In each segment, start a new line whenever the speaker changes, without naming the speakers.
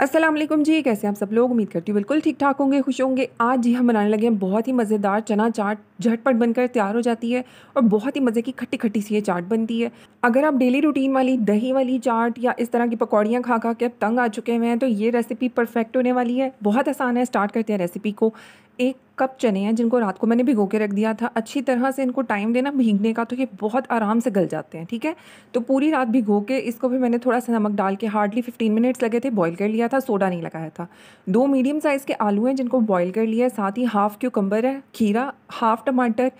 असलम जी कैसे आप सब लोग उम्मीद करती हूँ बिल्कुल ठीक ठाक होंगे खुश होंगे आज जी हम बनाने लगे हैं बहुत ही मज़ेदार चना चाट झटपट बनकर तैयार हो जाती है और बहुत ही मज़े की खट्टी खट्टी सी ये चाट बनती है अगर आप डेली रूटीन वाली दही वाली चाट या इस तरह की पकौड़ियाँ खा खा के अब तंग आ चुके हुए हैं तो ये रेसिपी परफेक्ट होने वाली है बहुत आसान है स्टार्ट करते हैं रेसिपी को एक कप चने हैं जिनको रात को मैंने भिगो के रख दिया था अच्छी तरह से इनको टाइम देना भीगने का तो ये बहुत आराम से गल जाते हैं ठीक है तो पूरी रात भिगो के इसको भी मैंने थोड़ा सा नमक डाल के हार्डली फिफ्टीन मिनट्स लगे थे बॉईल कर लिया था सोडा नहीं लगाया था दो मीडियम साइज़ के आलू हैं जिनको बॉयल कर लिया है साथ ही हाफ़ क्यूकम्बर है खीरा हाफ़ टमाटर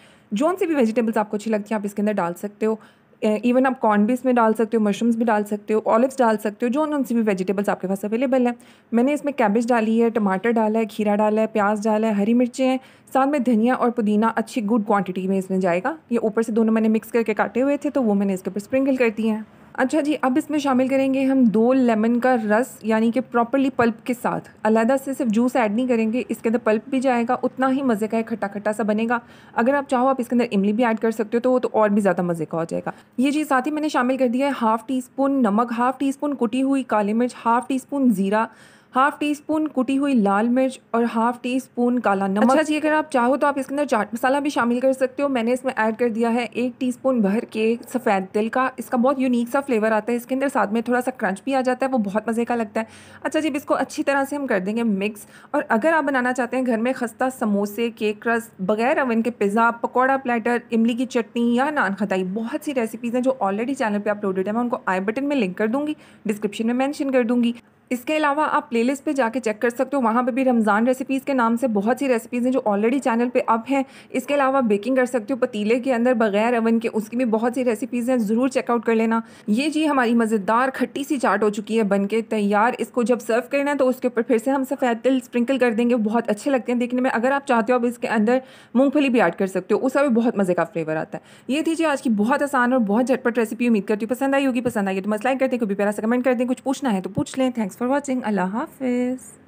जौन से भी वेजिटेबल्स आपको अच्छी लगती हैं आप इसके अंदर डाल सकते हो इवन आप कॉर्न भी इसमें डाल सकते हो मशरूम्स भी डाल सकते हो ऑलिव्स डाल सकते हो जो उन सी भी वेजिटेबल्स आपके पास अवेलेबल हैं मैंने इसमें कैबेज डाली है टमाटर डाला है खीरा डाला है प्याज डाला है हरी मिर्चें हैं साथ में धनिया और पुदीना अच्छी गुड क्वांटिटी में इसमें जाएगा ये ऊपर से दोनों मैंने मिक्स करके काटे हुए थे तो वो मैंने इसके ऊपर स्प्रिंकल कर दिए हैं अच्छा जी अब इसमें शामिल करेंगे हम दो लेमन का रस यानी कि प्रॉपरली पल्प के साथ अलहदा से सिर्फ जूस ऐड नहीं करेंगे इसके अंदर पल्प भी जाएगा उतना ही मज़े का है खट्टा खट्टा सा बनेगा अगर आप चाहो आप इसके अंदर इमली भी ऐड कर सकते हो तो वो तो और भी ज़्यादा मज़े का हो जाएगा ये चीज़ साथ ही मैंने शामिल कर दिया है हाफ़ टी स्पून नमक हाफ़ टी स्पून कुटी हुई काली मिर्च हाफ़ टी स्पून ज़ीरा हाफ टी स्पून कुटी हुई लाल मिर्च और हाफ टी स्पून काला नमक अच्छा जी अगर आप चाहो तो आप इसके अंदर चाट मसाला भी शामिल कर सकते हो मैंने इसमें ऐड कर दिया है एक टी स्पून भर के सफ़ेद तिल का इसका बहुत यूनिक सा फ्लेवर आता है इसके अंदर साथ में थोड़ा सा क्रंच भी आ जाता है वो बहुत मज़े का लगता है अच्छा जी इसको अच्छी तरह से हम कर देंगे मिक्स और अगर आप बनाना चाहते हैं घर में खस्ता समोसे केक रस बगैर अवन के पिज़्ज़ा पकौड़ा प्लेटर इमली की चटनी या नान खताई बहुत सी रेसिपीज़ हैं जो ऑलरेडी चैनल पर अपलोडेड है मैं उनको आई बटन में लिंक कर दूँगी डिस्क्रिप्शन में मैंशन कर दूँगी इसके अलावा आप प्लेलिस्ट पे जाके चेक कर सकते हो वहाँ पे भी रमज़ान रेसिपीज़ के नाम से बहुत सी रेसिपीज़ हैं जो ऑलरेडी चैनल पे अप हैं इसके अलावा बेकिंग कर सकते हो पतीले के अंदर बगैर अवन के उसकी भी बहुत सी रेसिपीज़ हैं ज़रूर चेकआउट कर लेना ये जी हमारी मज़ेदार खट्टी सी चाट हो चुकी है बन के तैयार इसको जब सर्व करना है तो उसके ऊपर फिर से हम सफ़ेद तिल स्प्रिंकल कर देंगे बहुत अच्छे लगते हैं देखने में अगर आप चाहते हो आप इसके अंदर मूँगफली भी ऐड कर सकते हो उसका भी बहुत मज़े का फ्लेवर आता है ये थी जी आज की बहुत आसान और बहुत झटपट रेसिपी उम्मीद करती हूँ पसंद आई होगी पसंद आई तो मसला लाइक करते हैं कभी पहला से कमेंट कर दें कुछ पूछना है तो पूछ लें thanks for watching. Allah Hafiz.